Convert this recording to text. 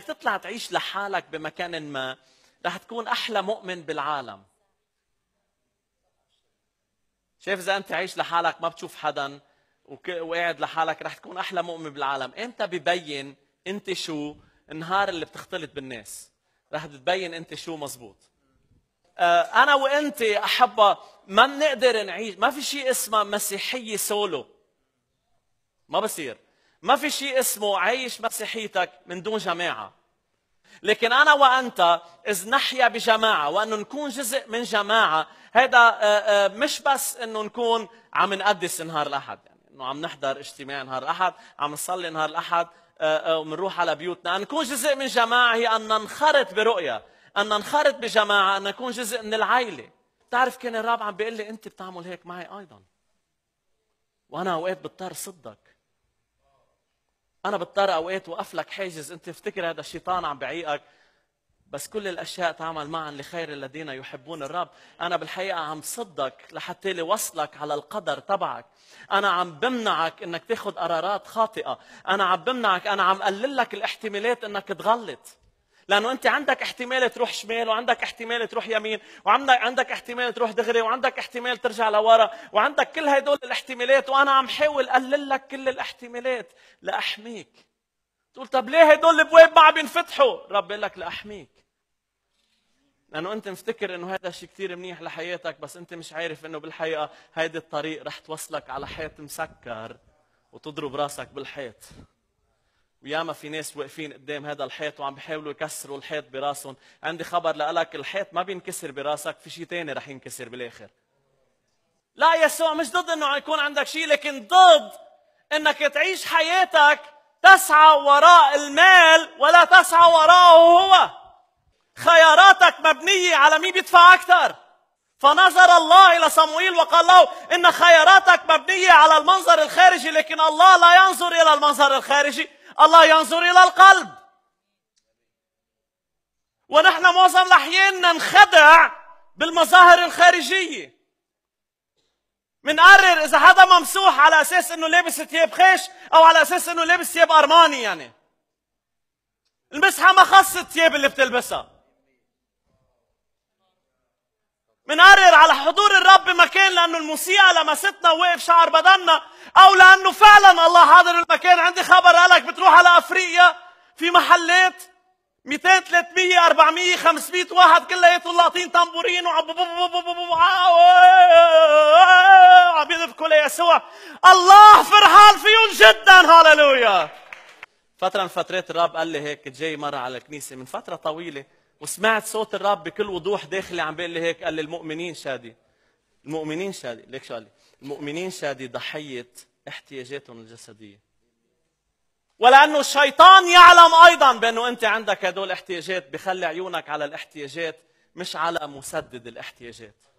بدك تطلع تعيش لحالك بمكان ما رح تكون احلى مؤمن بالعالم شايف اذا انت عايش لحالك ما بتشوف حدا وقاعد لحالك رح تكون احلى مؤمن بالعالم امتى ببين انت شو النهار اللي بتختلط بالناس رح تبين انت شو مزبوط آه، انا وانت احبة ما بنقدر نعيش ما في شيء اسمه مسيحيه سولو ما بصير ما في شيء اسمه عيش مسيحيتك من دون جماعه لكن انا وانت اذ نحيا بجماعه وانه نكون جزء من جماعه هذا آه، آه، مش بس انه نكون عم نقدس نهار الاحد يعني انه عم نحضر اجتماع نهار الاحد عم نصلي نهار الاحد آه، وبنروح على بيوتنا ان نكون جزء من جماعه هي ان ننخرط برؤيه ان ننخرط بجماعه ان نكون جزء من العائله بتعرف كان الرابع عم بيقول لي انت بتعمل هيك معي ايضا وانا اوقات بضطر صدك انا بضطر اوقات وقف لك حاجز انت تفتكر هذا الشيطان عم بعيقك بس كل الاشياء تعمل معا لخير الذين يحبون الرب انا بالحقيقه عم صدك لحتى لوصلك على القدر تبعك انا عم بمنعك انك تاخذ قرارات خاطئه انا عم بمنعك انا عم قلل لك الاحتمالات انك تغلط لانه انت عندك احتمال تروح شمال وعندك احتمال تروح يمين وعندك عندك احتمال تروح دغري وعندك احتمال ترجع لورا وعندك كل هدول الاحتمالات وانا عم حاول اقلل لك كل الاحتمالات لاحميك تقول طب ليه هدول الابواب ما عم ينفتحوا رب لك لاحميك لانه انت مفتكر انه هذا الشيء كثير منيح لحياتك بس انت مش عارف انه بالحقيقه هيدي الطريق رح توصلك على حيط مسكر وتضرب راسك بالحيط وياما في ناس واقفين قدام هذا الحيط وعم بيحاولوا يكسروا الحيط براسهم عندي خبر لك الحيط ما بينكسر براسك في شيء ثاني رح ينكسر بالاخر لا يسوع مش ضد انه يكون عندك شيء لكن ضد انك تعيش حياتك تسعى وراء المال ولا تسعى وراءه هو خياراتك مبنية على مين بيدفع أكثر فنظر الله إلى صموئيل وقال له إن خياراتك مبنية على المنظر الخارجي لكن الله لا ينظر إلى المنظر الخارجي الله ينظر إلى القلب ونحن معظم الأحيان ننخدع بالمظاهر الخارجية منقرر إذا حدا ممسوح على أساس إنه لابس ثياب خيش أو على أساس إنه لابس ثياب أرماني يعني المسحة ما خص الثياب اللي بتلبسها منقرر على حضور الرب بمكان لأنه الموسيقى لمستنا ووقف شعر بدننا أو لأنه فعلا الله حاضر المكان عندي خبر افريقيا في محلات 200 300 400 500 واحد كلياتهم لاطين طنبورين وعم يذبكوا ليسوع الله فرحان فيهم جدا هاليلويا فترة من فترات الرب قال لي هيك جاي مرة على الكنيسة من فترة طويلة وسمعت صوت الرب بكل وضوح داخلي عم بيقول لي هيك قال لي المؤمنين شادي المؤمنين شادي ليك شو قال لي المؤمنين شادي ضحية احتياجاتهم الجسدية ولانه الشيطان يعلم ايضا بانه انت عندك هدول احتياجات بخلي عيونك على الاحتياجات مش على مسدد الاحتياجات